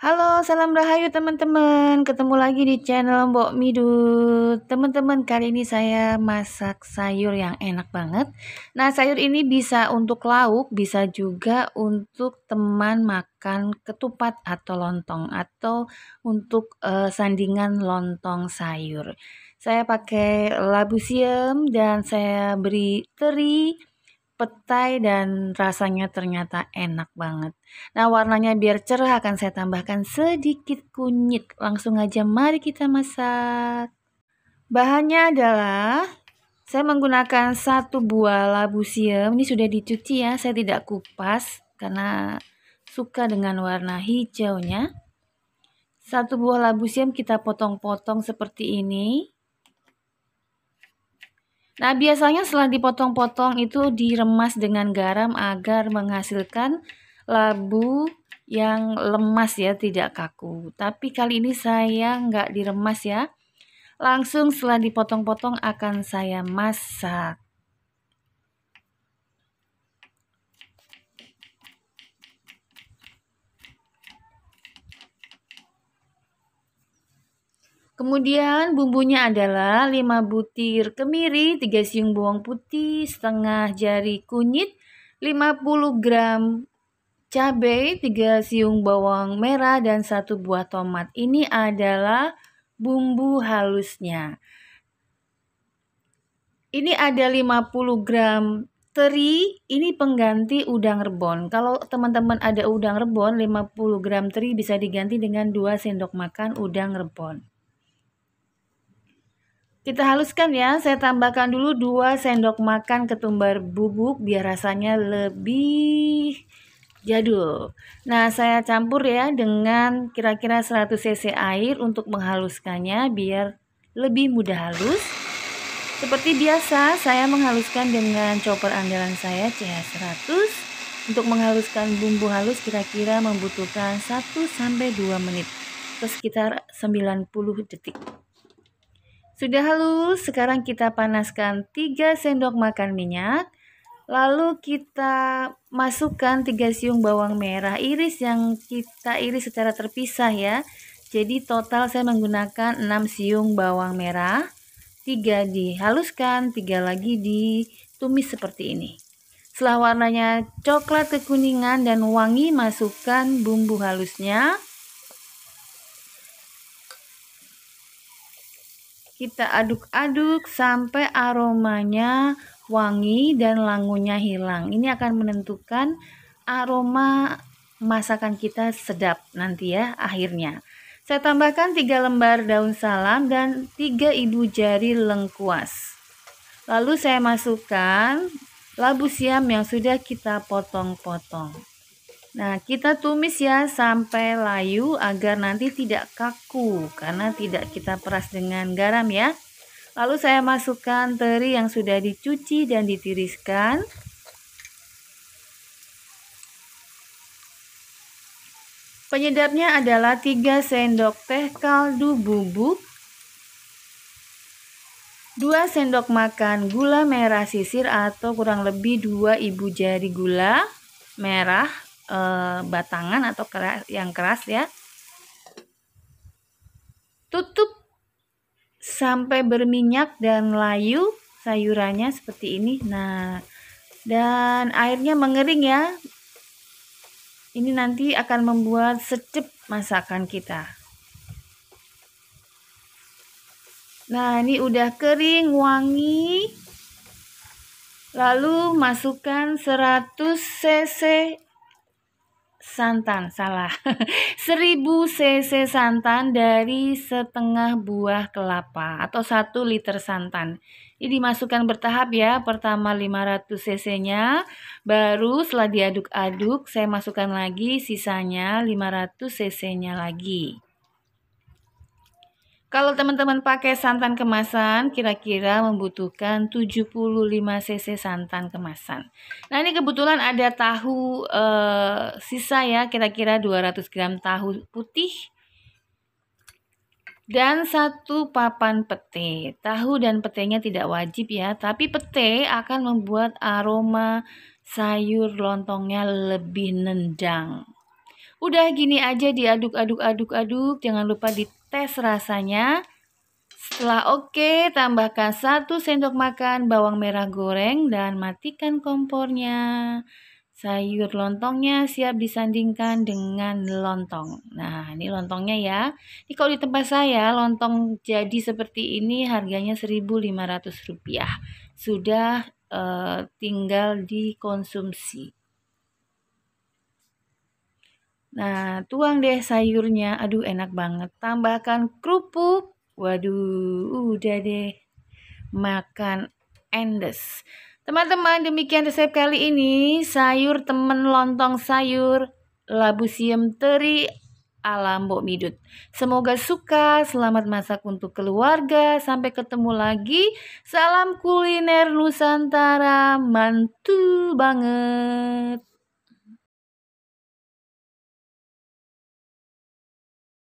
Halo, salam rahayu teman-teman. Ketemu lagi di channel Mbok Midu. Teman-teman, kali ini saya masak sayur yang enak banget. Nah, sayur ini bisa untuk lauk, bisa juga untuk teman makan ketupat atau lontong atau untuk uh, sandingan lontong sayur. Saya pakai labu siam dan saya beri teri petai dan rasanya ternyata enak banget. Nah warnanya biar cerah akan saya tambahkan sedikit kunyit. Langsung aja mari kita masak. Bahannya adalah saya menggunakan satu buah labu siam. Ini sudah dicuci ya, saya tidak kupas karena suka dengan warna hijaunya. Satu buah labu siam kita potong-potong seperti ini. Nah, biasanya setelah dipotong-potong itu diremas dengan garam agar menghasilkan labu yang lemas ya, tidak kaku. Tapi kali ini saya nggak diremas ya. Langsung setelah dipotong-potong akan saya masak. Kemudian bumbunya adalah 5 butir kemiri, 3 siung bawang putih, setengah jari kunyit, 50 gram cabai, 3 siung bawang merah dan 1 buah tomat. Ini adalah bumbu halusnya. Ini ada 50 gram teri, ini pengganti udang rebon. Kalau teman-teman ada udang rebon, 50 gram teri bisa diganti dengan 2 sendok makan udang rebon. Kita haluskan ya, saya tambahkan dulu 2 sendok makan ketumbar bubuk biar rasanya lebih jadul. Nah, saya campur ya dengan kira-kira 100 cc air untuk menghaluskannya biar lebih mudah halus. Seperti biasa, saya menghaluskan dengan chopper andalan saya CH100. Untuk menghaluskan bumbu halus kira-kira membutuhkan 1 2 menit, atau sekitar 90 detik. Sudah halus, sekarang kita panaskan 3 sendok makan minyak. Lalu kita masukkan 3 siung bawang merah iris yang kita iris secara terpisah ya. Jadi total saya menggunakan 6 siung bawang merah. 3 dihaluskan, 3 lagi ditumis seperti ini. Setelah warnanya coklat kekuningan dan wangi, masukkan bumbu halusnya. Kita aduk-aduk sampai aromanya wangi dan langunya hilang. Ini akan menentukan aroma masakan kita sedap nanti ya akhirnya. Saya tambahkan 3 lembar daun salam dan 3 ibu jari lengkuas. Lalu saya masukkan labu siam yang sudah kita potong-potong. Nah, kita tumis ya sampai layu agar nanti tidak kaku karena tidak kita peras dengan garam ya. Lalu saya masukkan teri yang sudah dicuci dan ditiriskan. Penyedapnya adalah 3 sendok teh kaldu bubuk, 2 sendok makan gula merah sisir atau kurang lebih 2 ibu jari gula merah, e, batangan atau keras, yang keras ya. Tutup sampai berminyak dan layu sayurannya seperti ini. Nah, dan airnya mengering ya. Ini nanti akan membuat secep masakan kita. Nah, ini udah kering, wangi. Lalu masukkan 100 cc santan salah 1000 cc santan dari setengah buah kelapa atau 1 liter santan ini dimasukkan bertahap ya pertama 500 cc nya baru setelah diaduk-aduk saya masukkan lagi sisanya 500 cc nya lagi kalau teman-teman pakai santan kemasan, kira-kira membutuhkan 75 cc santan kemasan. Nah, ini kebetulan ada tahu eh, sisa ya, kira-kira 200 gram tahu putih dan satu papan pete. Tahu dan petenya tidak wajib ya, tapi pete akan membuat aroma sayur lontongnya lebih nendang. Udah gini aja diaduk-aduk-aduk-aduk, jangan lupa di Tes rasanya. Setelah oke, tambahkan 1 sendok makan bawang merah goreng dan matikan kompornya. Sayur lontongnya siap disandingkan dengan lontong. Nah, ini lontongnya ya. Ini kalau di tempat saya, lontong jadi seperti ini harganya rp rupiah. Sudah eh, tinggal dikonsumsi. Nah, tuang deh sayurnya. Aduh, enak banget. Tambahkan kerupuk. Waduh, udah deh. Makan endes. Teman-teman, demikian resep kali ini. Sayur temen lontong sayur labu siam teri alam bok Midut. Semoga suka, selamat masak untuk keluarga, sampai ketemu lagi. Salam kuliner Nusantara, mantul banget.